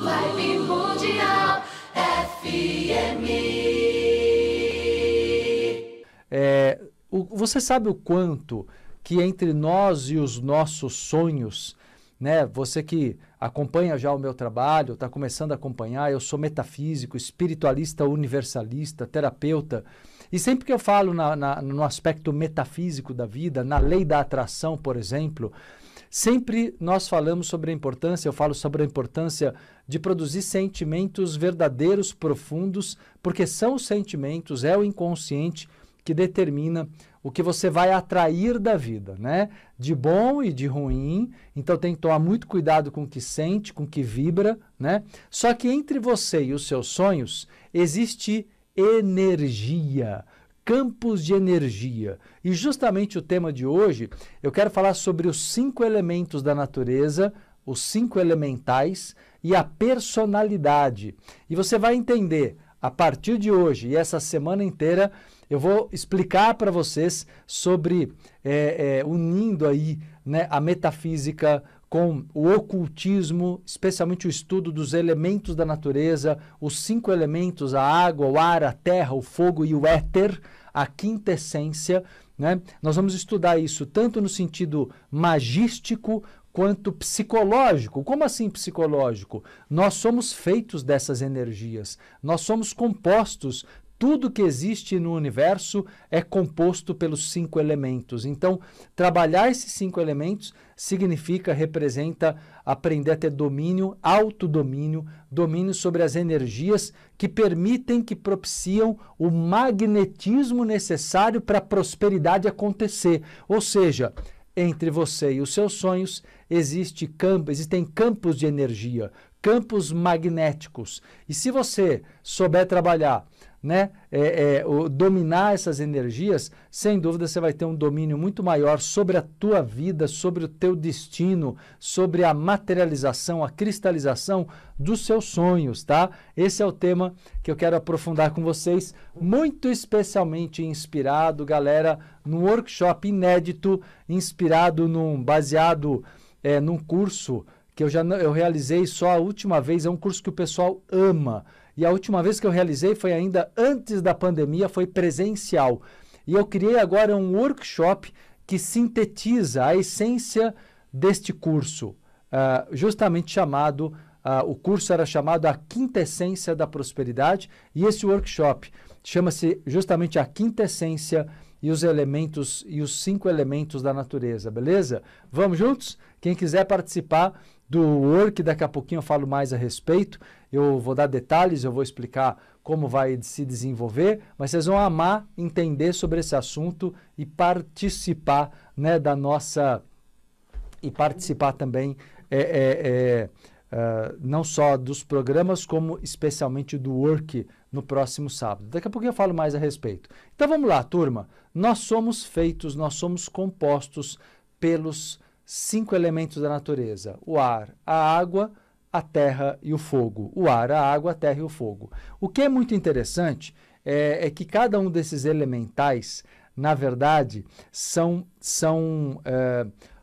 Live Mundial FM. É, o, você sabe o quanto que entre nós e os nossos sonhos, né? Você que acompanha já o meu trabalho, está começando a acompanhar, eu sou metafísico, espiritualista universalista, terapeuta. E sempre que eu falo na, na, no aspecto metafísico da vida, na lei da atração, por exemplo, Sempre nós falamos sobre a importância, eu falo sobre a importância de produzir sentimentos verdadeiros, profundos, porque são os sentimentos, é o inconsciente que determina o que você vai atrair da vida, né? De bom e de ruim. Então tem que tomar muito cuidado com o que sente, com o que vibra, né? Só que entre você e os seus sonhos existe energia campos de energia. E justamente o tema de hoje, eu quero falar sobre os cinco elementos da natureza, os cinco elementais e a personalidade. E você vai entender a partir de hoje e essa semana inteira, eu vou explicar para vocês sobre é, é, unindo aí né, a metafísica com o ocultismo, especialmente o estudo dos elementos da natureza, os cinco elementos, a água, o ar, a terra, o fogo e o éter, a quintessência. Né? Nós vamos estudar isso tanto no sentido magístico quanto psicológico. Como assim psicológico? Nós somos feitos dessas energias, nós somos compostos tudo que existe no universo é composto pelos cinco elementos. Então, trabalhar esses cinco elementos significa, representa aprender a ter domínio, autodomínio, domínio sobre as energias que permitem, que propiciam o magnetismo necessário para a prosperidade acontecer. Ou seja, entre você e os seus sonhos existe campo, existem campos de energia, campos magnéticos. E se você souber trabalhar né, é, é, o, dominar essas energias, sem dúvida você vai ter um domínio muito maior sobre a tua vida, sobre o teu destino, sobre a materialização, a cristalização dos seus sonhos, tá? Esse é o tema que eu quero aprofundar com vocês, muito especialmente inspirado, galera, num workshop inédito, inspirado num baseado é, num curso que eu já eu realizei só a última vez, é um curso que o pessoal ama. E a última vez que eu realizei foi ainda antes da pandemia, foi presencial. E eu criei agora um workshop que sintetiza a essência deste curso, uh, justamente chamado, uh, o curso era chamado A Quinta Essência da Prosperidade, e esse workshop chama-se justamente A Quinta Essência da e os elementos e os cinco elementos da natureza, beleza? Vamos juntos? Quem quiser participar do work, daqui a pouquinho eu falo mais a respeito. Eu vou dar detalhes, eu vou explicar como vai se desenvolver, mas vocês vão amar entender sobre esse assunto e participar, né, da nossa e participar também é, é, é, não só dos programas, como especialmente do work no próximo sábado. Daqui a pouquinho eu falo mais a respeito. Então vamos lá, turma. Nós somos feitos, nós somos compostos pelos cinco elementos da natureza: o ar, a água, a terra e o fogo. O ar, a água, a terra e o fogo. O que é muito interessante é, é que cada um desses elementais, na verdade, são. são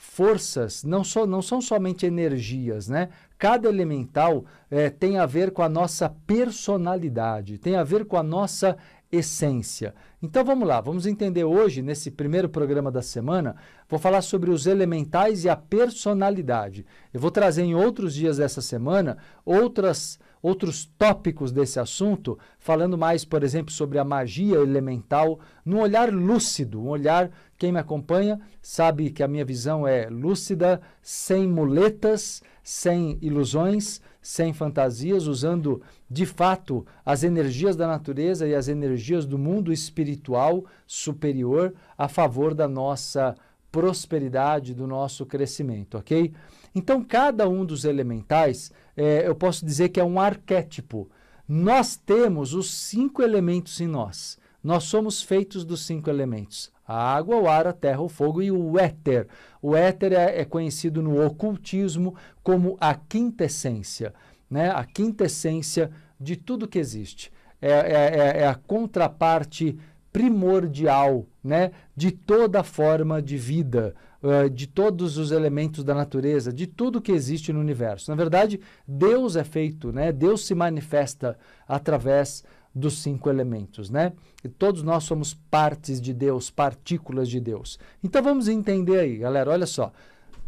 forças não, so, não são somente energias, né? Cada elemental é, tem a ver com a nossa personalidade, tem a ver com a nossa essência. Então vamos lá, vamos entender hoje, nesse primeiro programa da semana, vou falar sobre os elementais e a personalidade. Eu vou trazer em outros dias dessa semana outras outros tópicos desse assunto, falando mais, por exemplo, sobre a magia elemental, num olhar lúcido, um olhar quem me acompanha sabe que a minha visão é lúcida, sem muletas, sem ilusões, sem fantasias, usando de fato as energias da natureza e as energias do mundo espiritual superior a favor da nossa prosperidade, do nosso crescimento, ok? Então, cada um dos elementais, é, eu posso dizer que é um arquétipo. Nós temos os cinco elementos em nós. Nós somos feitos dos cinco elementos: a água, o ar, a terra, o fogo e o éter. O éter é, é conhecido no ocultismo como a essência né? a quinta essência de tudo que existe. É, é, é, é a contraparte primordial né? de toda forma de vida, de todos os elementos da natureza, de tudo que existe no universo. Na verdade, Deus é feito, né? Deus se manifesta através dos cinco elementos, né? E todos nós somos partes de Deus, partículas de Deus. Então vamos entender aí, galera, olha só.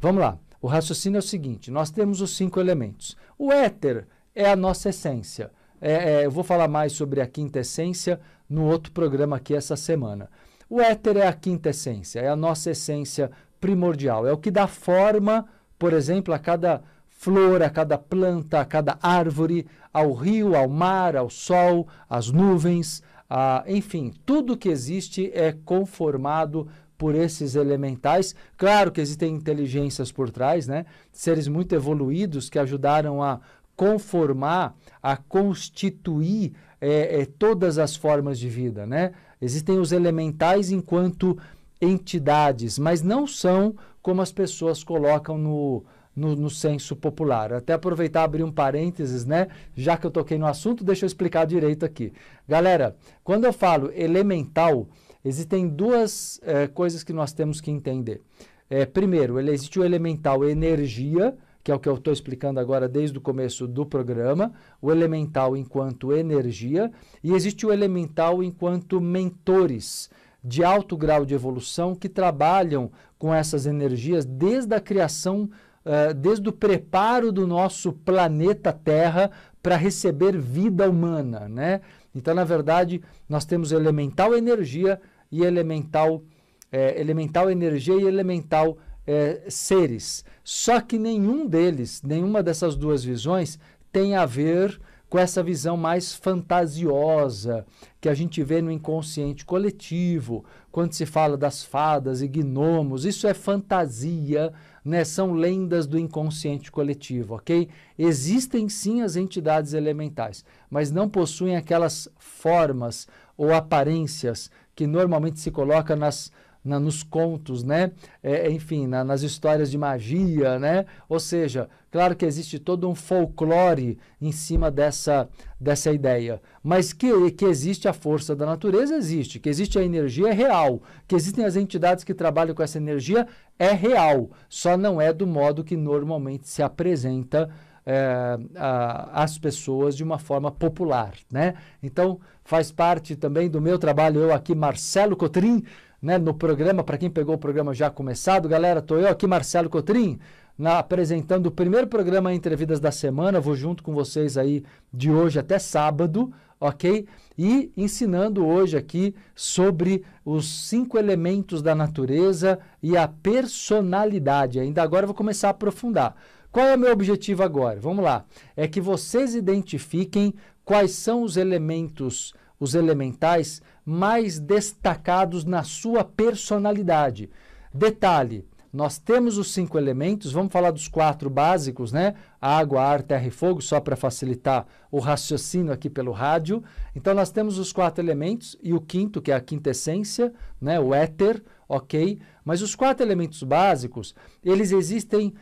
Vamos lá. O raciocínio é o seguinte: nós temos os cinco elementos. O éter é a nossa essência. É, é, eu vou falar mais sobre a quinta essência no outro programa aqui essa semana. O éter é a quinta essência, é a nossa essência primordial, é o que dá forma, por exemplo, a cada flor, a cada planta, a cada árvore, ao rio, ao mar, ao sol, às nuvens, a, enfim, tudo que existe é conformado por esses elementais. Claro que existem inteligências por trás, né? Seres muito evoluídos que ajudaram a conformar, a constituir é, é, todas as formas de vida, né? Existem os elementais enquanto entidades, mas não são como as pessoas colocam no, no, no senso popular. Até aproveitar abrir um parênteses, né? Já que eu toquei no assunto, deixa eu explicar direito aqui. Galera, quando eu falo elemental, existem duas é, coisas que nós temos que entender. É, primeiro, ele, existe o elemental energia, que é o que eu estou explicando agora desde o começo do programa, o elemental enquanto energia, e existe o elemental enquanto mentores de alto grau de evolução que trabalham com essas energias desde a criação eh, desde o preparo do nosso planeta Terra para receber vida humana, né? Então, na verdade, nós temos elemental energia e elemental, é, elemental energia e elemental é, seres. Só que nenhum deles, nenhuma dessas duas visões tem a ver com essa visão mais fantasiosa que a gente vê no inconsciente coletivo, quando se fala das fadas e gnomos, isso é fantasia né, são lendas do inconsciente coletivo, ok? Existem sim as entidades elementais, mas não possuem aquelas formas ou aparências que normalmente se coloca nas na, nos contos, né? É, enfim, na, nas histórias de magia, né? Ou seja, claro que existe todo um folclore em cima dessa, dessa ideia, mas que, que existe a força da natureza, existe, que existe a energia é real, que existem as entidades que trabalham com essa energia é real, só não é do modo que normalmente se apresenta é, a, as pessoas de uma forma popular, né? Então, faz parte também do meu trabalho, eu aqui, Marcelo Cotrim, né, no programa, para quem pegou o programa já começado. Galera, tô eu aqui, Marcelo Cotrim, na, apresentando o primeiro programa Entrevidas da Semana. Vou junto com vocês aí de hoje até sábado, ok? E ensinando hoje aqui sobre os cinco elementos da natureza e a personalidade. Ainda agora eu vou começar a aprofundar. Qual é o meu objetivo agora? Vamos lá. É que vocês identifiquem quais são os elementos os elementais mais destacados na sua personalidade. Detalhe: nós temos os cinco elementos, vamos falar dos quatro básicos, né? Água, ar, terra e fogo, só para facilitar o raciocínio aqui pelo rádio. Então nós temos os quatro elementos e o quinto, que é a quinta essência, né? O éter, ok? Mas os quatro elementos básicos, eles existem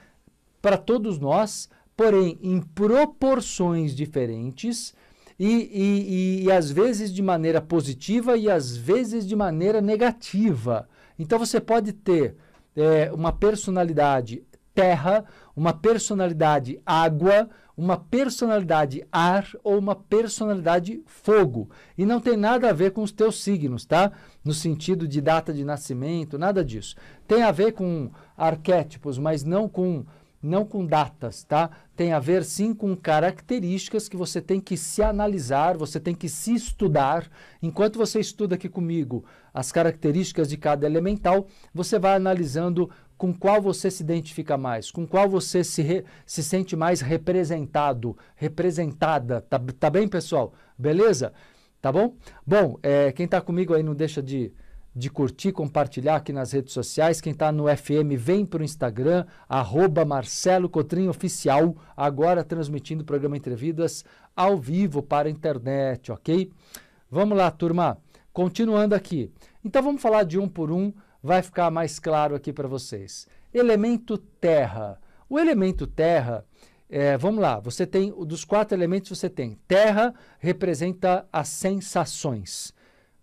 para todos nós, porém em proporções diferentes e, e, e, às vezes de maneira positiva e às vezes de maneira negativa. Então você pode ter é, uma personalidade terra, uma personalidade água, uma personalidade ar ou uma personalidade fogo. E não tem nada a ver com os teus signos, tá? No sentido de data de nascimento, nada disso. Tem a ver com arquétipos, mas não com não com datas, tá? Tem a ver sim com características que você tem que se analisar, você tem que se estudar. Enquanto você estuda aqui comigo as características de cada elemental, você vai analisando com qual você se identifica mais, com qual você se, re, se sente mais representado, representada. Tá, tá bem, pessoal? Beleza? Tá bom? Bom, é, quem está comigo aí não deixa de de curtir, compartilhar aqui nas redes sociais. Quem está no FM, vem para o Instagram, arroba Marcelo Cotrim Oficial, agora transmitindo o programa Entrevidas ao vivo para a internet, ok? Vamos lá, turma. Continuando aqui. Então vamos falar de um por um, vai ficar mais claro aqui para vocês. Elemento terra. O elemento terra, é, vamos lá, você tem, dos quatro elementos você tem. Terra representa as sensações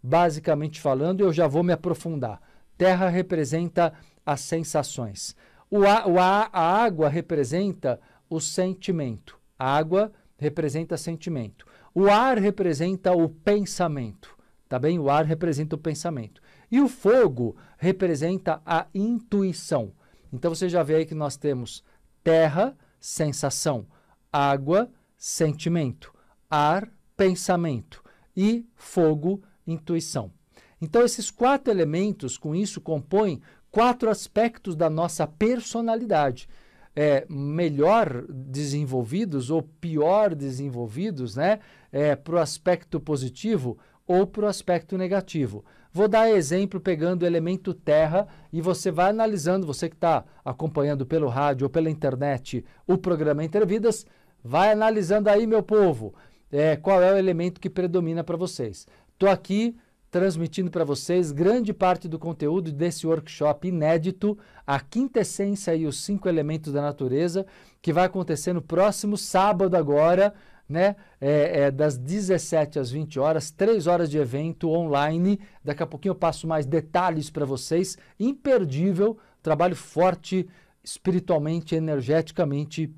basicamente falando, eu já vou me aprofundar. Terra representa as sensações. O a, o a, a água representa o sentimento. A água representa sentimento. O ar representa o pensamento. Tá bem? O ar representa o pensamento. E o fogo representa a intuição. Então você já vê aí que nós temos terra, sensação, água, sentimento, ar, pensamento e fogo, intuição. Então, esses quatro elementos, com isso, compõem quatro aspectos da nossa personalidade. É, melhor desenvolvidos ou pior desenvolvidos, né? É, para o aspecto positivo ou para o aspecto negativo. Vou dar exemplo pegando o elemento terra e você vai analisando, você que está acompanhando pelo rádio ou pela internet o programa Intervidas, vai analisando aí, meu povo, é, qual é o elemento que predomina para vocês. Estou aqui transmitindo para vocês grande parte do conteúdo desse workshop inédito, A Quintessência e os Cinco Elementos da Natureza, que vai acontecer no próximo sábado agora, né? É, é, das 17 às 20 horas, 3 horas de evento online. Daqui a pouquinho eu passo mais detalhes para vocês. Imperdível, trabalho forte espiritualmente, energeticamente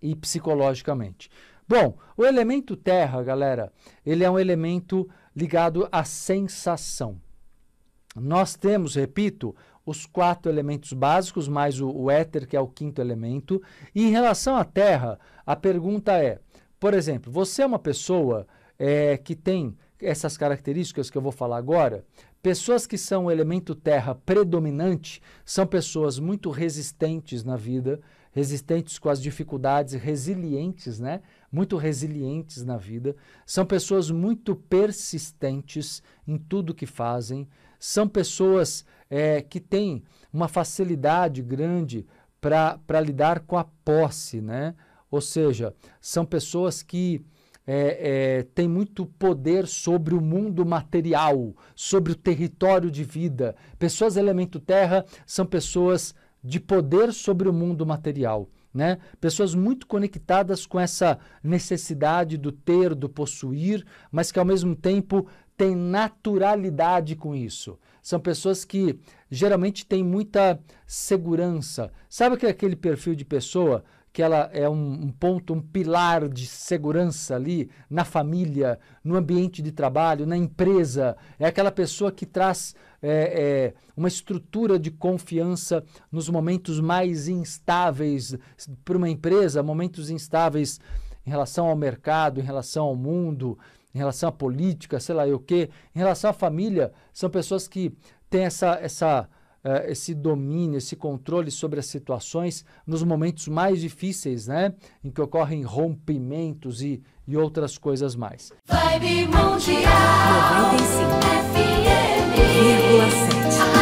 e psicologicamente. Bom, o elemento terra, galera, ele é um elemento ligado à sensação. Nós temos, repito, os quatro elementos básicos, mais o, o éter, que é o quinto elemento. E em relação à terra, a pergunta é, por exemplo, você é uma pessoa é, que tem essas características que eu vou falar agora, pessoas que são elemento terra predominante são pessoas muito resistentes na vida, resistentes com as dificuldades, resilientes, né? Muito resilientes na vida. São pessoas muito persistentes em tudo que fazem. São pessoas é, que têm uma facilidade grande para lidar com a posse, né? Ou seja, são pessoas que é, é, muito poder sobre o mundo material, sobre o território de vida. Pessoas elemento terra são pessoas de poder sobre o mundo material. Né? Pessoas muito conectadas com essa necessidade do ter, do possuir, mas que ao mesmo tempo têm naturalidade com isso. São pessoas que geralmente têm muita segurança. Sabe é aquele perfil de pessoa que ela é um, um, ponto, um pilar de segurança ali na família, no ambiente de trabalho, na empresa. É aquela pessoa que traz é, é, uma estrutura de confiança nos momentos mais instáveis para uma empresa, momentos instáveis em relação ao mercado, em relação ao mundo, em relação à política, sei lá eu o quê, em relação à família. São pessoas que têm essa, essa eh, esse domínio, esse controle sobre as situações nos momentos mais difíceis, né? Em que ocorrem rompimentos e, e outras coisas mais. Vibe Mundial 95 FM